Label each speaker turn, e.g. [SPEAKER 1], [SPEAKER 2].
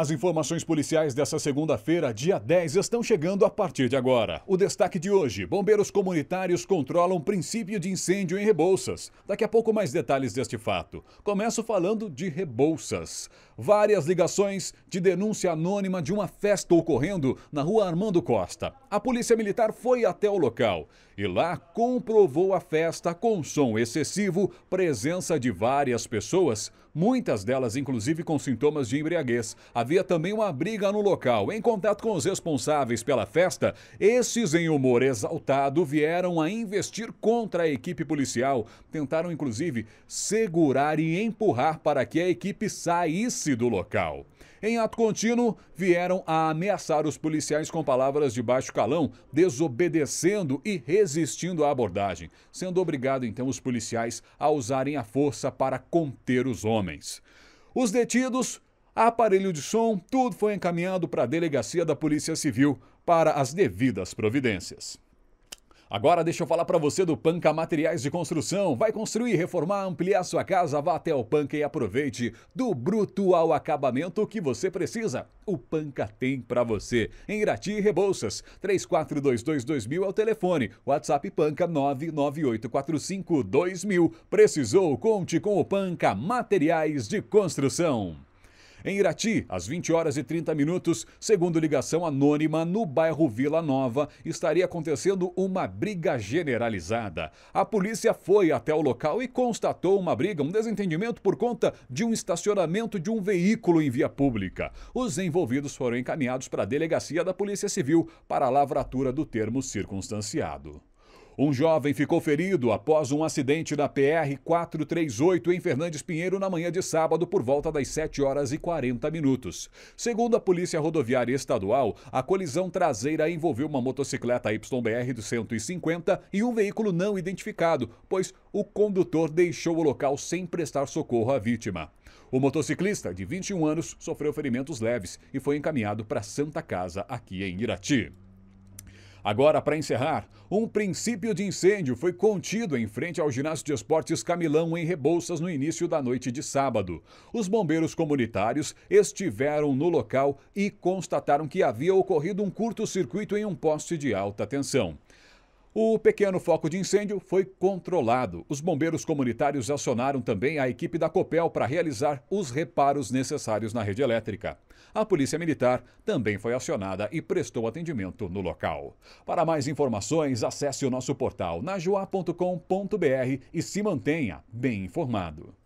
[SPEAKER 1] As informações policiais dessa segunda-feira, dia 10, estão chegando a partir de agora. O destaque de hoje: bombeiros comunitários controlam princípio de incêndio em Rebouças. Daqui a pouco, mais detalhes deste fato. Começo falando de Rebouças. Várias ligações de denúncia anônima de uma festa ocorrendo na rua Armando Costa. A polícia militar foi até o local e lá comprovou a festa com som excessivo, presença de várias pessoas, muitas delas inclusive com sintomas de embriaguez. Havia também uma briga no local. Em contato com os responsáveis pela festa, esses em humor exaltado vieram a investir contra a equipe policial. Tentaram inclusive segurar e empurrar para que a equipe saísse do local. Em ato contínuo, vieram a ameaçar os policiais com palavras de baixo calão, desobedecendo e resistindo à abordagem, sendo obrigado então os policiais a usarem a força para conter os homens homens. Os detidos, aparelho de som, tudo foi encaminhado para a delegacia da Polícia Civil para as devidas providências. Agora deixa eu falar para você do Panca Materiais de Construção. Vai construir, reformar, ampliar sua casa? Vá até o Panca e aproveite do bruto ao acabamento que você precisa. O Panca tem para você. Em Irati e Rebouças, 34222000 é o telefone. WhatsApp Panca 998452000. Precisou? Conte com o Panca Materiais de Construção. Em Irati, às 20 horas e 30 minutos, segundo ligação anônima, no bairro Vila Nova, estaria acontecendo uma briga generalizada. A polícia foi até o local e constatou uma briga, um desentendimento por conta de um estacionamento de um veículo em via pública. Os envolvidos foram encaminhados para a delegacia da Polícia Civil para a lavratura do termo circunstanciado. Um jovem ficou ferido após um acidente na PR-438 em Fernandes Pinheiro na manhã de sábado por volta das 7 horas e 40 minutos. Segundo a Polícia Rodoviária Estadual, a colisão traseira envolveu uma motocicleta YBR do 150 e um veículo não identificado, pois o condutor deixou o local sem prestar socorro à vítima. O motociclista, de 21 anos, sofreu ferimentos leves e foi encaminhado para Santa Casa, aqui em Irati. Agora, para encerrar, um princípio de incêndio foi contido em frente ao ginásio de esportes Camilão, em Rebouças, no início da noite de sábado. Os bombeiros comunitários estiveram no local e constataram que havia ocorrido um curto-circuito em um poste de alta tensão. O pequeno foco de incêndio foi controlado. Os bombeiros comunitários acionaram também a equipe da Copel para realizar os reparos necessários na rede elétrica. A Polícia Militar também foi acionada e prestou atendimento no local. Para mais informações, acesse o nosso portal najuá.com.br e se mantenha bem informado.